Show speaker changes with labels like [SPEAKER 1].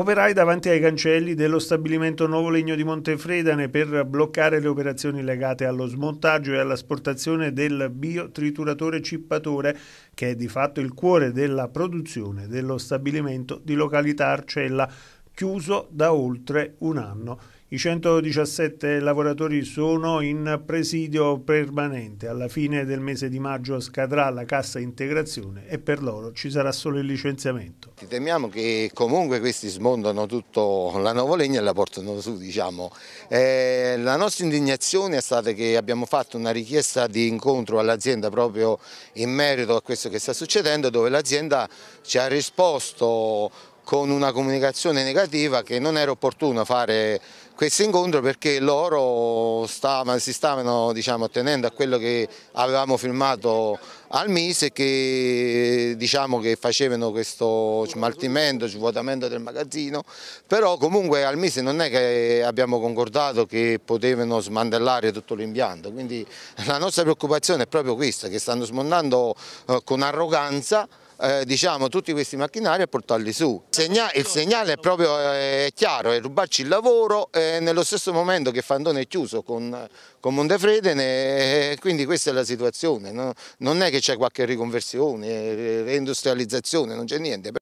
[SPEAKER 1] Operai davanti ai cancelli dello stabilimento Nuovo Legno di Montefredane per bloccare le operazioni legate allo smontaggio e all'asportazione del biotritturatore cippatore che è di fatto il cuore della produzione dello stabilimento di località Arcella chiuso da oltre un anno. I 117 lavoratori sono in presidio permanente. Alla fine del mese di maggio scadrà la cassa integrazione e per loro ci sarà solo il licenziamento.
[SPEAKER 2] Temiamo che comunque questi smondano tutto la nuvolegna e la portano su. Diciamo. Eh, la nostra indignazione è stata che abbiamo fatto una richiesta di incontro all'azienda proprio in merito a questo che sta succedendo dove l'azienda ci ha risposto con una comunicazione negativa che non era opportuno fare questo incontro perché loro stava, si stavano diciamo, attenendo a quello che avevamo filmato al Mise che, diciamo, che facevano questo smaltimento, svuotamento del magazzino, però comunque al Mise non è che abbiamo concordato che potevano smantellare tutto l'impianto, quindi la nostra preoccupazione è proprio questa, che stanno smondando eh, con arroganza eh, diciamo, tutti questi macchinari e portarli su. Segna il segnale è proprio eh, chiaro, è rubarci il lavoro eh, nello stesso momento che Fandone è chiuso con, con Montefredene, eh, quindi questa è la situazione, no? non è che c'è qualche riconversione, eh, reindustrializzazione, non c'è niente.